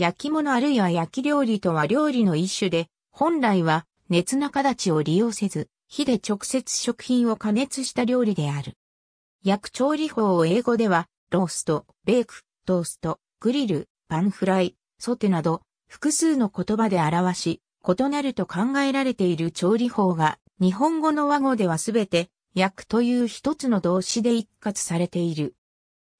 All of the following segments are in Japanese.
焼き物あるいは焼き料理とは料理の一種で、本来は熱な形を利用せず、火で直接食品を加熱した料理である。焼く調理法を英語では、ロースト、ベーク、トースト、グリル、パンフライ、ソテなど、複数の言葉で表し、異なると考えられている調理法が、日本語の和語ではすべて、焼くという一つの動詞で一括されている。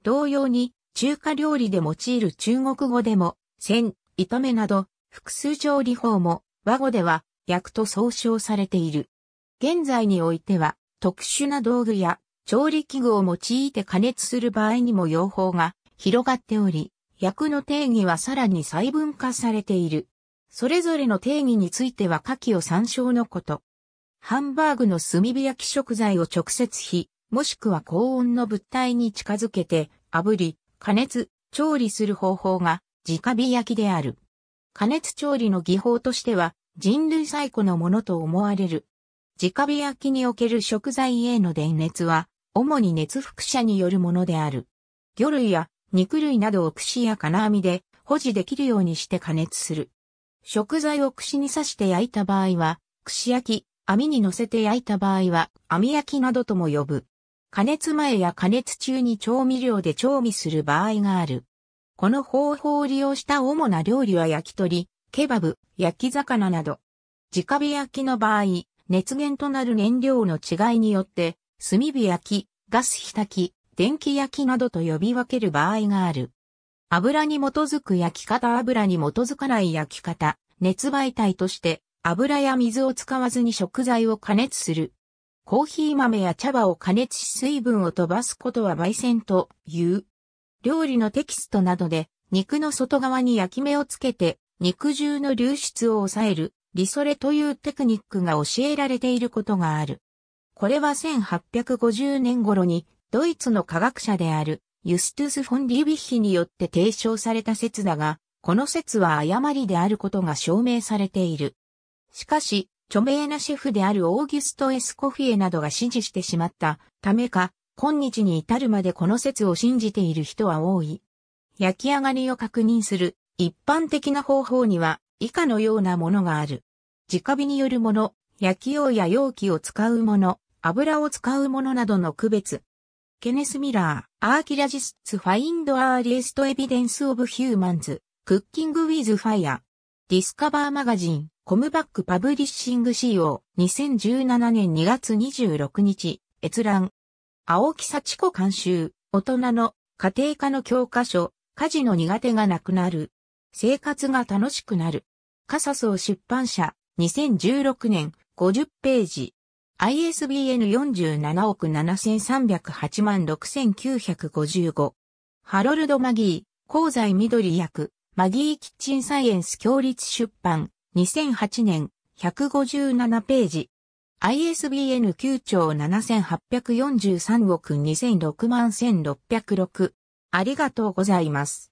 同様に、中華料理で用いる中国語でも、線、糸目など、複数調理法も、和語では、薬と総称されている。現在においては、特殊な道具や調理器具を用いて加熱する場合にも用法が広がっており、薬の定義はさらに細分化されている。それぞれの定義については下記を参照のこと。ハンバーグの炭火焼き食材を直接火、もしくは高温の物体に近づけて、炙り、加熱、調理する方法が直火焼きである。加熱調理の技法としては人類最古のものと思われる。直火焼きにおける食材への電熱は、主に熱輻射によるものである。魚類や肉類などを串や金網で保持できるようにして加熱する。食材を串に刺して焼いた場合は、串焼き、網に乗せて焼いた場合は、網焼きなどとも呼ぶ。加熱前や加熱中に調味料で調味する場合がある。この方法を利用した主な料理は焼き鳥、ケバブ、焼き魚など。直火焼きの場合、熱源となる燃料の違いによって、炭火焼き、ガス火炊き、電気焼きなどと呼び分ける場合がある。油に基づく焼き方油に基づかない焼き方、熱媒体として油や水を使わずに食材を加熱する。コーヒー豆や茶葉を加熱し水分を飛ばすことは焙煎という。料理のテキストなどで、肉の外側に焼き目をつけて、肉汁の流出を抑える、リソレというテクニックが教えられていることがある。これは1850年頃に、ドイツの科学者である、ユストゥス・フォン・リュビッヒによって提唱された説だが、この説は誤りであることが証明されている。しかし、著名なシェフであるオーギュスト・エスコフィエなどが支持してしまったためか、今日に至るまでこの説を信じている人は多い。焼き上がりを確認する一般的な方法には以下のようなものがある。直火によるもの、焼き用や容器を使うもの、油を使うものなどの区別。ケネス・ミラー、アーキラジスツ・ファインド・アーリエスト・エビデンス・オブ・ヒューマンズ、クッキング・ウィズ・ファイア、ディスカバー・マガジン、コムバック・パブリッシング CO、2017年2月26日、閲覧。青木幸子監修、大人の家庭科の教科書、家事の苦手がなくなる。生活が楽しくなる。カサソー出版社、2016年、50ページ。ISBN 47億7308万6955。ハロルド・マギー、香西緑役、マギーキッチンサイエンス共立出版、2008年、157ページ。ISBN 9兆7843億2006万1606。ありがとうございます。